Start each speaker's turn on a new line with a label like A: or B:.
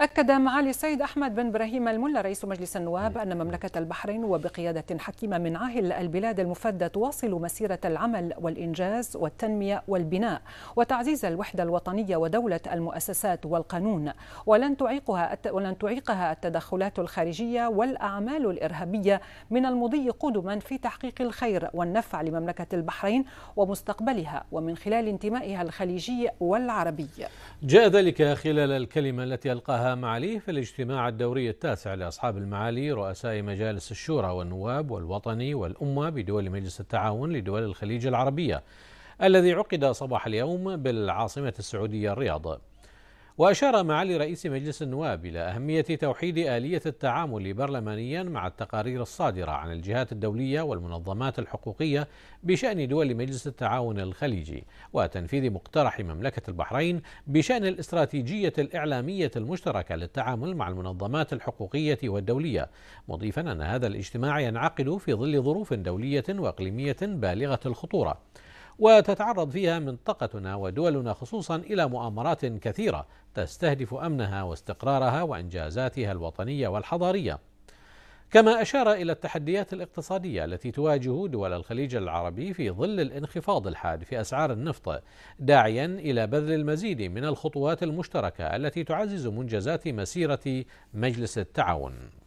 A: أكد معالي السيد أحمد بن إبراهيم الملا رئيس مجلس النواب أن مملكة البحرين وبقيادة حكيمة من عاهل البلاد المفدى تواصل مسيرة العمل والإنجاز والتنمية والبناء وتعزيز الوحدة الوطنية ودولة المؤسسات والقانون ولن تعيقها ولن تعيقها التدخلات الخارجية والأعمال الإرهابية من المضي قدما في تحقيق الخير والنفع لمملكة البحرين ومستقبلها ومن خلال انتمائها الخليجي والعربي.
B: جاء ذلك خلال الكلمة التي ألقاها وجهها معاليه في الاجتماع الدوري التاسع لأصحاب المعالي رؤساء مجالس الشورى والنواب والوطني والأمة بدول مجلس التعاون لدول الخليج العربية الذي عقد صباح اليوم بالعاصمة السعودية الرياض وأشار معالي رئيس مجلس النواب إلى أهمية توحيد آلية التعامل برلمانيا مع التقارير الصادرة عن الجهات الدولية والمنظمات الحقوقية بشأن دول مجلس التعاون الخليجي وتنفيذ مقترح مملكة البحرين بشأن الاستراتيجية الإعلامية المشتركة للتعامل مع المنظمات الحقوقية والدولية مضيفا أن هذا الاجتماع ينعقد في ظل ظروف دولية وإقليمية بالغة الخطورة وتتعرض فيها منطقتنا ودولنا خصوصا الى مؤامرات كثيره تستهدف امنها واستقرارها وانجازاتها الوطنيه والحضاريه. كما اشار الى التحديات الاقتصاديه التي تواجه دول الخليج العربي في ظل الانخفاض الحاد في اسعار النفط، داعيا الى بذل المزيد من الخطوات المشتركه التي تعزز منجزات مسيره مجلس التعاون.